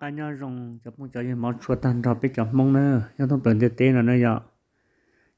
cá nhau rồng cho mong cho yên máu chua tan rồi biết cho mong nữa nhưng thông tưởng tiết tế là nơi giờ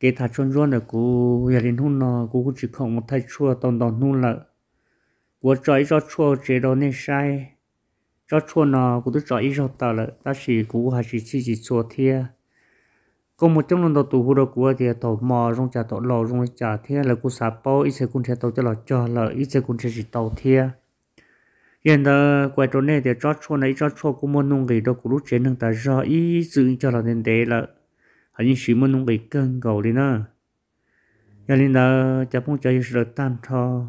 cái thà chôn ruộng là cú gia đình hôn nó cú chỉ không một thay chua tòn tòn hôn lợ cú cho cho chua chế độ nên sai cho chua nó cú tôi cho ý cho tờ lợ ta chỉ cú hay chỉ chỉ chỉ chua thia có một trong lần đầu tù hú đó của thì tổ mò rong trà tổ lò rong trà thia là cú sạp bao ít sẽ cũng theo tàu cho lò cho lợ ít sẽ cũng theo chỉ tàu thia hiện giờ quay trốn này thì cho cho này cho cho cũng muốn nông cái đó cũng lúc trên đường ta do ý dự cho là nên thế là hình như chỉ muốn nông cái cân cầu đi nữa cho nên là chả muốn cho sự tan thò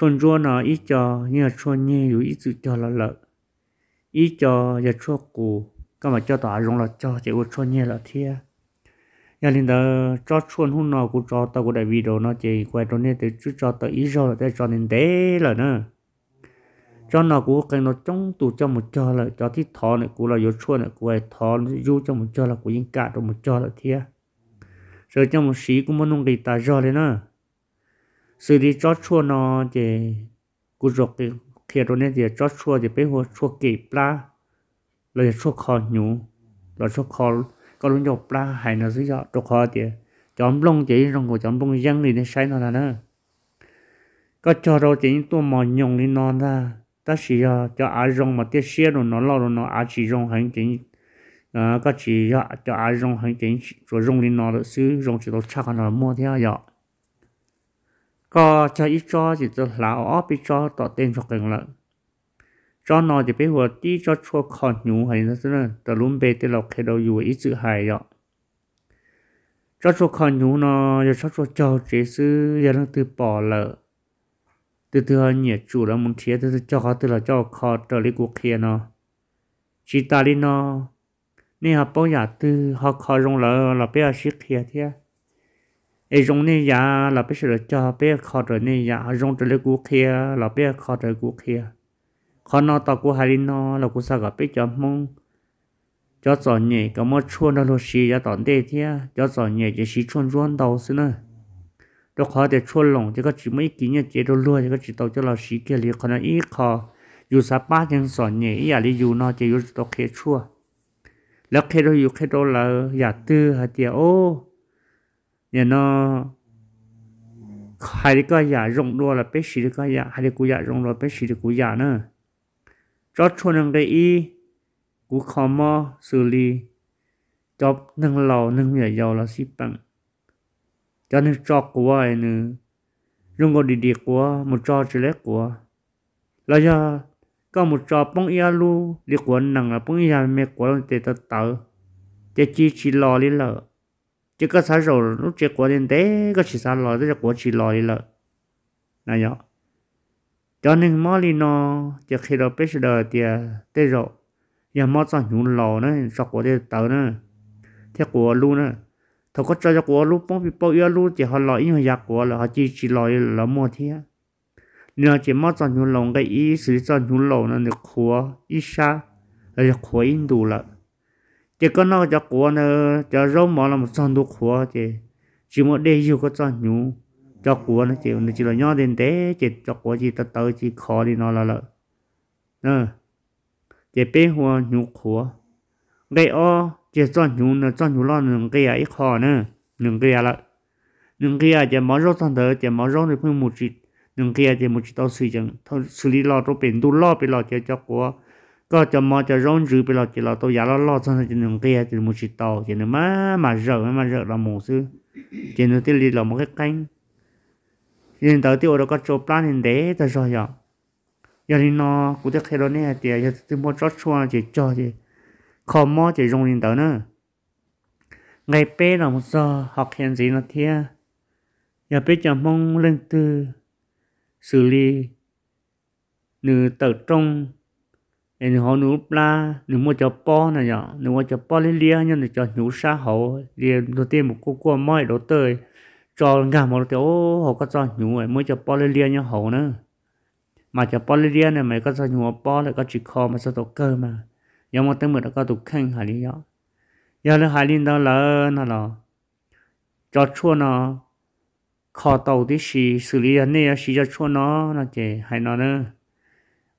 chôn chua nó ý cho như là chôn nhẹ rồi ý dự cho là lợ ý cho giờ cho cụ các mà cho tỏa rong là cho chỉ có chôn nhẹ là thiệt, nhà linh đó cho chôn hôn nó cũng cho tao của đại video nó chỉ quay trốn này thì chú cho tao ý rồi để cho nên thế là nữa cho nó cũng cái nó trong tụ cho một cho là cho thì thọ này cũng là vô chua này cũng là thọ du cho một cho là cũng những cả trong một cho là thia rồi cho một sĩ cũng muốn nông kỳ ta do đấy nữa sự đi cho chua nó thì cũng rồi cái kia rồi nên thì cho chua thì bây giờ chua kỳ pla rồi chua kho nhú rồi chua kho có luôn cho pla hay nó dưới cho chua kho thì chọn lông chỉ trong của chọn lông dân thì nó sai nó là nữa có cho rồi chỉ những tua mòn nhồng đi non ra ta chỉ cho á rong mà tiết xe rồi nó lo rồi nó ai chỉ rong hành chính à các chỉ cho cho ai rong hành chính rồi rong lên nó được xứ rong chỉ đồ chắc là mua theo giờ có cho ít cho chỉ cho lão óp ít cho tỏ tên cho cần lợn cho nó thì bây giờ tí cho chua còn nhiều hay nó thế nào, từ lúc bê tê lúc khi đầu dù ít sự hài dọ cho chua còn nhú nó cho chua cho chế sư giờ nó từ bỏ lợ từ từ nhiệt chủ là một chia từ từ cho họ từ là cho họ trở lại cuộc kia nó chỉ ta đi nó nên họ bảo giả từ họ khó dùng là là bây giờ xí kia thế ấy dùng nên giả là bây giờ cho họ bây giờ khó trở nên giả họ dùng dạ, trở lại cuộc kia là bây giờ khó trở cuộc kia khó nó tao của hai nó là của sao gặp bây giờ mong cho giỏi nhẹ có một chuông đó là gì, giả tận đây thế cho chọn nhẹ chỉ xí chuông chuông đầu xí nữa เราขอแต่ช่วหลงจะก็จีไม่กินเนี่ยเจดรวยวจะก็จีโตเจ้าเราสีเกลียขนาดอีคออยู่สับป้ายังสอนเนี่ยอย่าลอยู่นอจะอยู่โตเคชั่วแล้วเคโดอยู่เคโดเราอยากตื้อหาเดียโอเนี่ยนอใครก็อย่ารงรั่วละไปสิีก็อยากใครกูอย่ารงรั่วไปสิีกูอย่าเนอะจอดชวนหนงไดอีกูขอมอสุรีจอบหนึ่งเหล่าหนึ่งเหยียาวเราสิบปัง cho nên cho của ai nữa rung ngồi đi đi của một cho chỉ lẽ của là do có một cho bông ia lu đi của nàng là bông ia mẹ của tê tờ tờ chỉ chỉ chỉ lo đi lợ chỉ có sao rồi lúc chỉ của đến thế có chỉ sao lo tới của chỉ lo đi lợ này nhở cho nên mỗi lần nó chỉ khi đó biết được thì tê rồi giờ mỗi sáng nhún lo nữa sọc của tê tờ nữa theo của lu nữa thằng có cho cho của lúc bông bị bông yêu lúc chỉ họ lo yêu giặc của là họ chỉ chỉ lo là mua thế nếu chỉ mất chọn chúng lòng cái ý sử chọn chúng lòng là được khóa ít xa là được khóa ít đủ là chỉ có nó cho của nó cho rau mỏ là một chọn đủ khóa chỉ chỉ một đây yêu có chọn chúng cho của nó chỉ nó chỉ là nhỏ đến thế chỉ cho của chỉ tới tới chỉ khó đi nó là lợi ờ chỉ bé hoa nhục khóa gây o chỉ cho nhiều nữa cho nhiều lo nương cái ấy khó nữa nương cái là nương cái chỉ mở rộng thân thể chỉ mở rộng thì phải một chỉ nương cái chỉ một chỉ tao xử lý lo tao bền đủ lo bị lo chỉ cho của có cho cho rộng rữ bị lo chỉ lo tao giả lo lo thân thể chỉ nương chỉ một chỉ tao mà mà mà rợ là một chỉ nữa thì lý là cái canh nên tới tiêu đó có chỗ plan hình đế ta rồi giờ giờ thì cũng được khi đó nè thì giờ thì mua chót chua chỉ cho gì khó mò chỉ dùng đến đó nữa ngày bé là một giờ học hiện gì nó thia nhà bé chẳng mong lên từ xử lý nữ tờ trong nên họ nữ la nữ mua cho po này nhở nữ mua cho po lên lia nhưng nữ cho nhũ sa hậu lia đầu tiên một cô cô mới đổ tới cho ngà một chỗ họ có cho nhũ ấy mới cho po lên lia nhau hậu nữa mà cho po lên lia này mày có cho nhũ po lại có chỉ kho mà sao tổ cơ mà 有冇等咪得搞到坑下里呀？有了下里到了那了，叫出呢，靠到的是 xử lý này 呀，是叫出呢，那这还那呢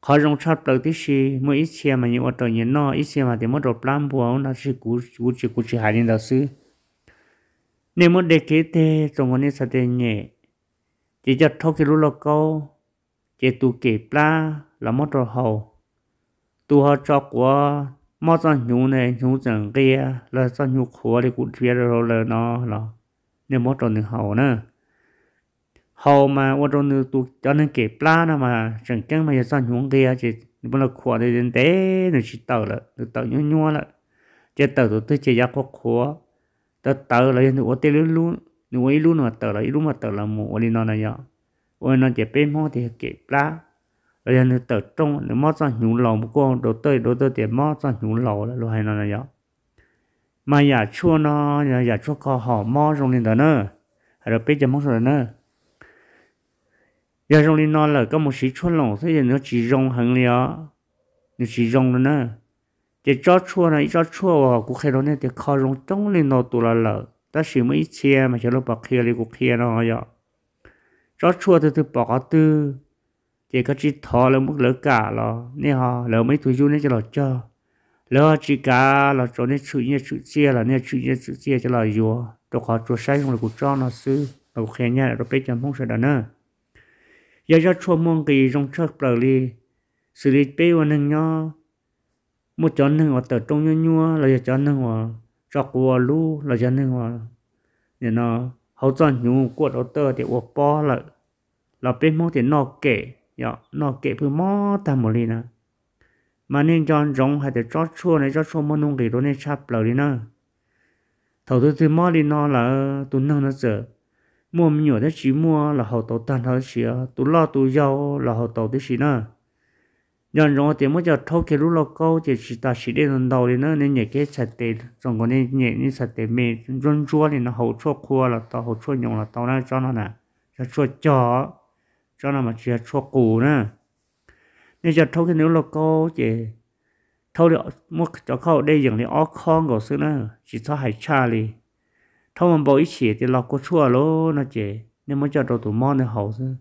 ？khó rong chắp đầu tí xì mỗi ít xe mà nhiều tờ nhìn nó ít xe mà thì mất đột bùa nó sẽ cú cú chỉ cú chỉ hại đến đạo sư nếu muốn đề kế thế trong con sẽ thế nhẹ chỉ cho thâu lúa lọc câu chỉ tụ kể pla là mất đột tu họ cho quá mà cho nhú này nhú chẳng kia là cho nhú khổ thì cũng chia rồi là nó là nếu mà cho được hậu nữa hậu mà qua cho được tu cho nên kẹp la nó mà chẳng chẳng mà cho nhú kia chỉ bây là khổ thì đến tế nó chỉ tàu là được tàu nhú nhú chỉ tàu tụi tôi chỉ giác có khổ tớ tàu là nó tiêu luôn luôn nó ấy luôn mà tàu là ấy luôn mà tàu là một đi nó này nhở ôi nó chỉ bên mong thì kẹp la bây giờ nếu tờ trong nếu mót sang nhúng lò một con đồ tơi đồ tơi tiền mất sang nhúng lò là lô hay nó là vậy mà giả chua nó giả chua co họ mất trong lên đó nữa rồi bây giờ mất rồi nữa giờ trong lên nó là có một sĩ chua lòng thế giờ nó chỉ rong hàng liền nó chỉ rong rồi nữa để cho chua này cho chua và cũng khi đó nên để kho rong trong lên nó tụ là lợ ta chỉ mới chia mà cho nó bọc kia đi cũng kia nó vậy cho chua thì từ bỏ từ chỉ có chỉ thò là mức lỡ cả lo nên họ lỡ mấy tuổi du nên cho lo cho lỡ chỉ cả là cho nên chữ như chữ chia là nên chữ như chữ chia cho lo dùa đồ có chùa sai không là cũng cho nó sư là cuộc khen là rồi biết giờ không sợ đâu nữa giờ cho chùa mong cái trong trước bờ đi xử lý bây giờ nâng nhau một chó nâng ở tờ trong nhau nhau là giờ chó nâng ở cho của lu là giờ nâng ở nên nó hậu cho nhung của ở tờ thì ô po là là bên mong thì nó kể yo nó kể phứ mò ta một lì nè mà nên cho rong hay để cho chua này cho chua mà nung kì đó nên chắp lầu đi nè thầu tôi tôi mò đi nó là tôi nâng nó giờ mua nhiều thế chỉ mua là hậu tàu tan thôi chỉ tôi la tôi giàu là hậu tàu thế chỉ nè nhân rong thì mới cho thâu cái lúc lo câu thì chỉ ta chỉ để lần đầu đi nữa nên nhảy cái sạch tiền, trong cái nên nhảy như sạch tiền mình run chua thì nó hậu chua khua là tao hậu chua nhung là tao nó cho nó nè cho chua chó cho nó mà chia cho cù nè nên giờ thôi cái nếu là cô chị thôi được một cho khâu đây dừng thì ó con của sư nữa chỉ cho hải cha đi thôi mà bỏ ý chỉ thì lọc có chua lô nó chị nên mới cho đồ tủ mò này hậu sư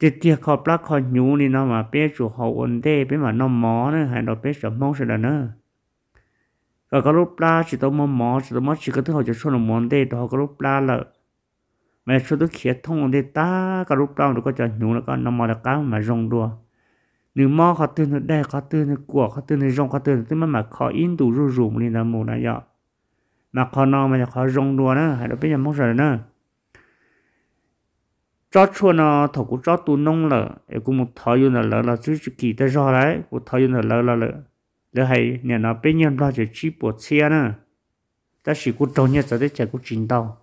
thì tiệc khó plak khó nhú thì nó mà bé chủ hậu ổn tê bé mà nó mó nữa hay nó bé chủ mong sẽ là nữa rồi có lúc la chỉ tôi mong mó chỉ tôi mó chỉ có thứ họ cho cho nó món tê đó có lúc la lợi mẹ cho tôi khía thông để ta cả lúc đó nó có cho nhúng nó có nó mà là cá mà rong đua nếu mò khó tư nó đây khó tư nó của khó tư nó rong khó tư nó tức mà khó in đủ rù rù lên là một là dọ mà khó nó mà khó rong đua nữa hay là bây giờ mong rồi nữa cho chua nó thổ cũng cho tu nông lợ cũng một thọ yêu là lợ là chứ kỳ ta do đấy một thọ yêu là lợ là lợ lợ hay nhà nó bên nhân ra chỉ chỉ bộ xe nữa ta chỉ cũng trông nhớ đấy chả cũng trình đâu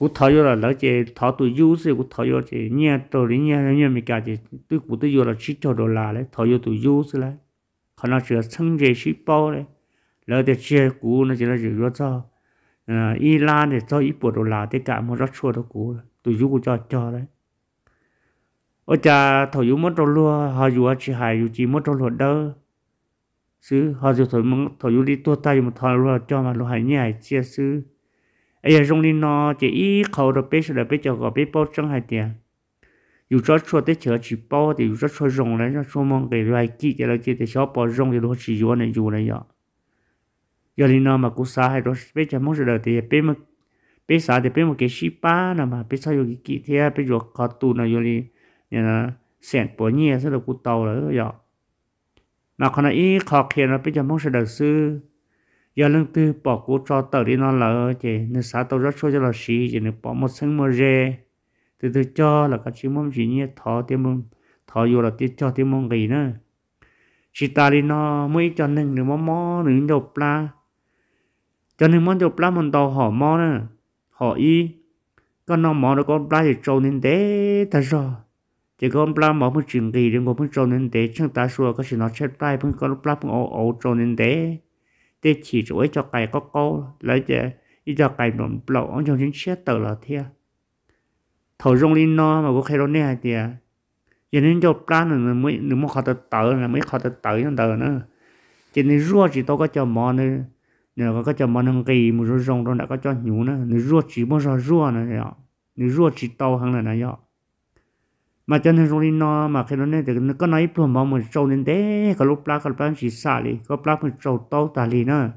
cú tháo vô là lỡ chế tháo tụi du sẽ cú tháo vô chế nhà đồ đi nhà nhà mình cả chế tôi cú tôi vô là chỉ cho đồ là đấy tháo vô tụi du sẽ là họ nó chỉ là sân chế chỉ bao đấy lỡ thì chế cú nó chỉ là chỉ vô cho à y la để cho ít bộ đồ là để cả một rất chua đồ cú tụi du cú cho cho đấy ở nhà thầu du mất đồ luôn, họ du chỉ hài du chỉ mất đồ luôn đó, xứ họ du thầu mông thầu du đi tua tay một thầu lúa cho mà lúa hải nhảy chia xứ ai rong đi nó chỉ ít khẩu được biết là biết cho gọi biết bao trong hai tiền dù cho cho tới chợ chỉ bao thì dù cho cho rong đấy cho cho mong cái loại kỹ cái loại chỉ để cho bao rong thì nó chỉ vô này dù này giờ đi nó mà cũng xa hay đó biết cho mong rồi thì biết mà biết xa thì biết một cái ship ba nè mà biết sao cái kỹ thế biết rồi có tu này rồi đi nhà sẹn bỏ nhẹ sẽ được cú tàu rồi vậy mà còn là ít khó khăn là biết cho mong rồi sư giờ lưng tư bỏ cố cho tờ đi nó lỡ chị nên xã tàu rất số cho là xí chị nên bỏ một sinh mơ rê từ từ cho là các chị mong gì nhé thọ tiêm mong thọ dù là tiết cho tiêm mong gì nữa chị ta đi nó mới cho nên đừng mò mò đừng đột la cho nên món đột la mình tàu họ mò nữa họ y con nó mò được con la thì trâu nên thế thật rồi chỉ con la mò mới chuyện gì đừng có mới trâu nên thế chẳng ta xua các chị nó chết tay mới con la mới ổ ổ trâu nên thế tê chỉ rủi cho cài có câu lấy chè ít cho cài nổn lộ ông trong chính xét tờ là thia thầu rong linh no mà có khai đó nè thì giờ nên cho plan là mới nếu mà khó tờ tờ là mới khó tờ tờ trong tờ nữa cho nên rua chỉ tôi có cho mò nữa nếu có cho mò nó kỳ một số rong đó đã có cho nhú nữa nếu rua chỉ muốn rong rua nữa nếu rua chỉ tàu hơn là nó dọ mà chân hàng rồi nó mà khi nó nên thì nó có nói phụ mong mình trâu nên thế có lúc lá có lá chỉ xả đi có lá mình trâu tàu ta đi nữa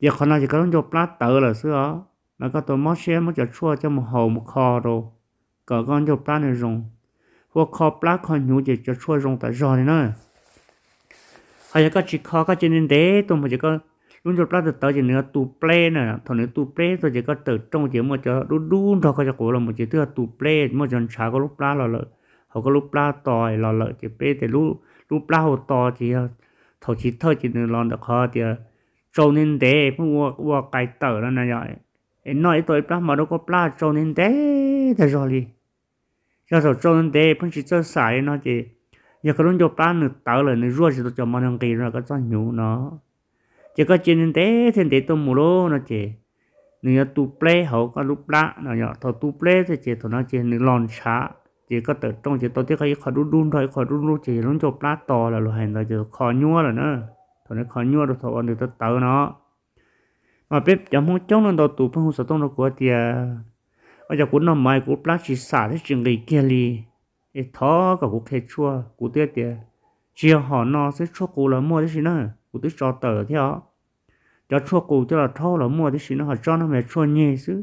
giờ còn nào chỉ có nó cho lá tự là xưa mà có tôi mất xe mất cho chua cho một hồ một kho rồi có con cho lá này dùng hoặc kho lá kho nhũ chỉ cho chua dùng tại này nữa hay là có chỉ kho có chỉ nên thế tôi mà chỉ có luôn cho plát tớ chỉ nữa tu play nè thằng nữa tu play rồi chỉ có từ trong chỉ một chỗ đun đun thôi có cho cổ là một chỉ thứ tu play một chân chả có lúc plát là lợi họ có lúc plát tòi là lợi chỉ play thì lúc lúc plát họ to chỉ thầu chỉ thôi chỉ nữa lon được họ thì trâu nên thế mua mua cái tờ đó này rồi nói tôi plát mà đâu có plát trâu nên thế thì rồi đi giờ rồi trâu nên thế cũng chỉ cho xài nó chỉ giờ cái lúc cho plát nữa tờ là nữa ruột chỉ cho món ăn kia rồi có cho nhiều nó chỉ có chuyện thế thì để tôi mua lô nó chỉ nếu tu ple hậu có lúc đã nó nhỏ thọ tu ple thì chỉ thọ nó chỉ nếu lòn xá chỉ có tự trong chỉ tôi thấy cái khó đun đun thôi khó đun đun chỉ nó chụp lá to là lo hành rồi chỉ khó nhua là nữa thọ nó khó nhua rồi thọ ăn được tự tự nó mà bếp chấm hông chống nó đầu tu phong hông sợ tông nó của thì ở à, giờ cũng năm mai cũng lá chỉ xả thế chuyện người kia li thọ cả cũng khe chua cũng tiếc thì chỉ họ nó sẽ cho cũng là mua thế gì nữa cụ tôi cho tờ theo cho chua cụ cho là thâu là mua thì xin nó họ cho nó mẹ cho nhẹ chứ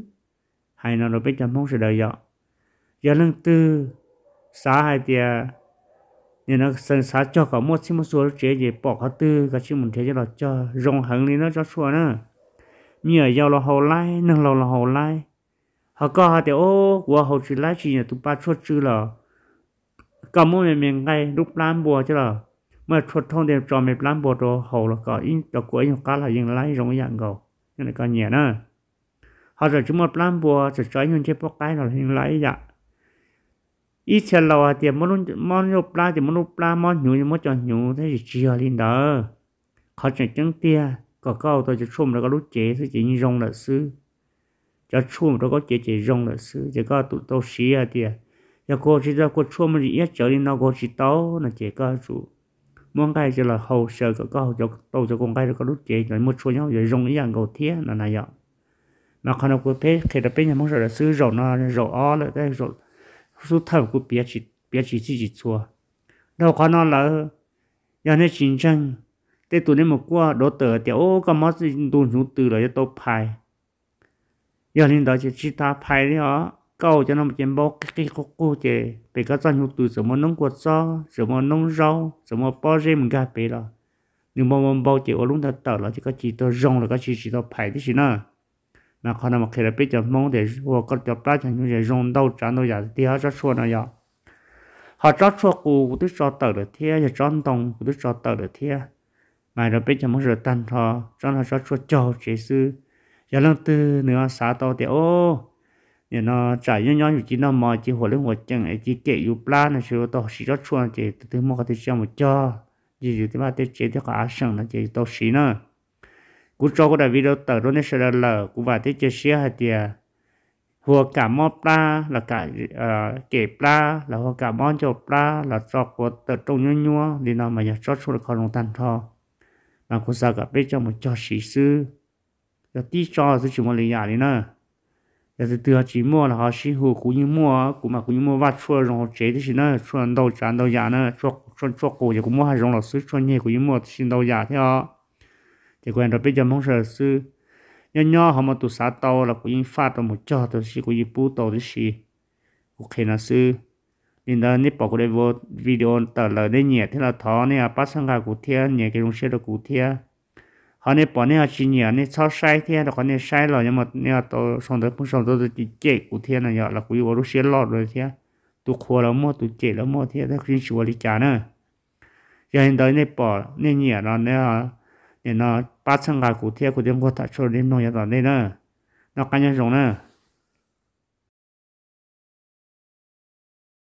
hay nó nó biết chăm mong sẽ đợi dọ giờ lần tư xã hai tia nên nó sân xã cho cả mua xin một số chế gì bỏ cả tư cả xin một thế cho nó cho rong hẳn đi nó cho xua nữa như ở giàu là hầu lai nâng lầu là hầu lai họ có họ tiểu ô của hầu chỉ lai chỉ nhà tụi ba chua chứ là cầm mua mình mình ngay lúc làm bùa chứ là mà cho thông điệp cho mình làm bộ đồ hậu là có in cho cuối những cá là những lái rong dạng gầu nên là có nhẹ nữa họ rồi chúng một làm bộ sẽ cho những chiếc bọc cái là những lái dạ ít chờ lâu thì món món nhục la thì món nhục la nhiều nhũ món cho nhiều thế thì chia lên đó họ chỉ chẳng tia có câu tôi chỉ chung là có lúc chế thì chỉ như rong là sư cho chung tôi có chế chỉ rong là sư chỉ có tụi tôi xí à tia giờ cô chỉ ra cô chung mà chỉ nhất trở lên nó cô chỉ tao là chỉ có chủ muốn cái chỉ là hồ sợ có có cho tàu cho con cái có đút chế rồi một số nhau rồi dùng ý ăn gầu thế là này vậy mà còn nó có thế khi đó bây giờ muốn rồi là xứ rồi nó rồi ó rồi cái rồi số thầu của bia chỉ bia chỉ chỉ chỉ chua đâu có nó là giờ này chiến tranh thế tụi nên một qua đổ tờ thì ô có mất đồ chúng từ rồi cho tôi phải giờ nên đó chỉ chỉ ta phải đấy hả câu cho nó một chén bó cái cái khúc cô chè bị các doanh hụt từ sớm nông quật so sớm nông rau sớm bó rê mình gặp bị rồi nhưng mà mình bao chịu lúc thật tờ là chỉ có chỉ tôi rong là có chỉ chỉ tôi phải thế nào? mà khi nào mà khi là biết cho mong để vô có cho ba chẳng những cái rong đâu chẳng đâu giả thì họ cho xua nào giờ họ cho xua cụ tôi cho tờ được thế giờ cho tông cũng tức cho tờ được thế mà rồi biết cho mong rồi tan thọ cho nó cho xua cho chỉ sư giờ lần tư nữa xả tàu thì ô nó nó chỉ chỉ chỉ mò hồi kể u pla 你那在人家有几那么几火了我讲哎几给有不啦那时候到洗着穿这都么个的项目叫，你就他妈的这的还省了这到洗呢。cú cho chỉ cái video tờ đó nên sẽ là lờ cú vài thứ chơi xí hạt tiền hồ cả mò pla là cả ờ, kể pla là hồ cả mò cho pla là cho của tờ trong nhua nhua thì nó mà giờ cho số là không đồng tan thò mà cú sao gặp bây cho một cho xí sư là tí cho sư chỉ một lý giải đi nữa 也是得寂寞了哈，西湖胡一摸，古嘛胡一摸挖出然这的是呢，穿到穿到牙呢，做做做过也古摸还容了，所以穿你胡一摸新到牙的这关着比较忙事是，要鸟他们都杀到了，胡一发到木脚都是胡一补到的是，OK 那是，领导你包括那个 video 到了那年天了，他呢把上个古天，年给用些的古天。hane pone ha chi ni ane chao shai thia ro kane shai lo yama ne to song de pung song to ti che ku thia na ya là ku yo ru she lo ro thia tu kho la mo tu che la mo thia da khin chu li cha na ya hin dai ne pa ne ni ya na ne ha ne na pa chang ga ku thia ku de ko ta cho le no ya da ne nó na ka rồi jong